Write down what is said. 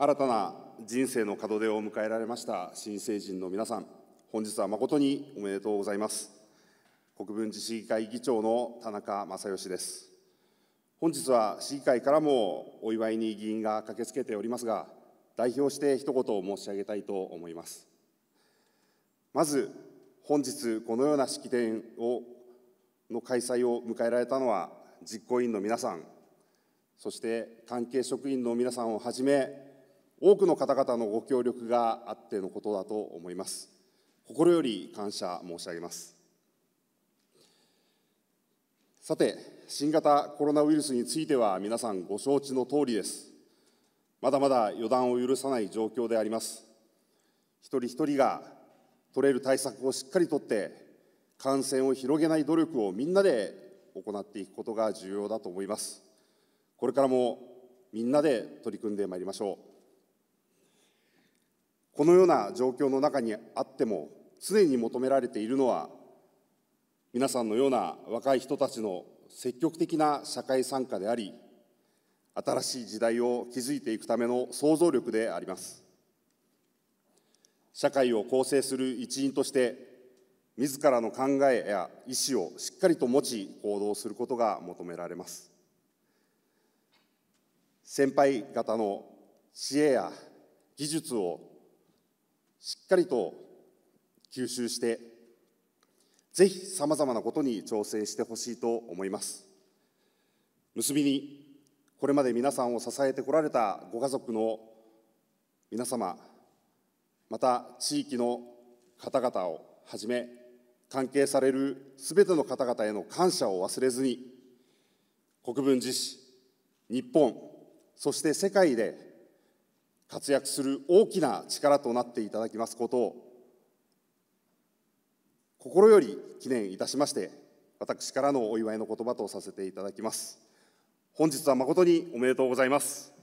新たな人生の門出を迎えられました新成人の皆さん、本日は誠におめでとうございます。国分寺市議会議長の田中正義です。本日は市議会からもお祝いに議員が駆けつけておりますが、代表して一言申し上げたいと思います。まず、本日このような式典をの開催を迎えられたのは実行委員の皆さん、そして関係職員の皆さんをはじめ、多くの方々のご協力があってのことだと思います心より感謝申し上げますさて新型コロナウイルスについては皆さんご承知の通りですまだまだ予断を許さない状況であります一人一人が取れる対策をしっかりとって感染を広げない努力をみんなで行っていくことが重要だと思いますこれからもみんなで取り組んでまいりましょうこのような状況の中にあっても常に求められているのは皆さんのような若い人たちの積極的な社会参加であり新しい時代を築いていくための想像力であります社会を構成する一員として自らの考えや意思をしっかりと持ち行動することが求められます先輩方の知恵や技術をしっかりと吸収してぜひさまざまなことに挑戦してほしいと思います結びにこれまで皆さんを支えてこられたご家族の皆様また地域の方々をはじめ関係されるすべての方々への感謝を忘れずに国分寺市日本そして世界で活躍する大きな力となっていただきますことを心より記念いたしまして私からのお祝いの言葉とさせていただきます本日は誠におめでとうございます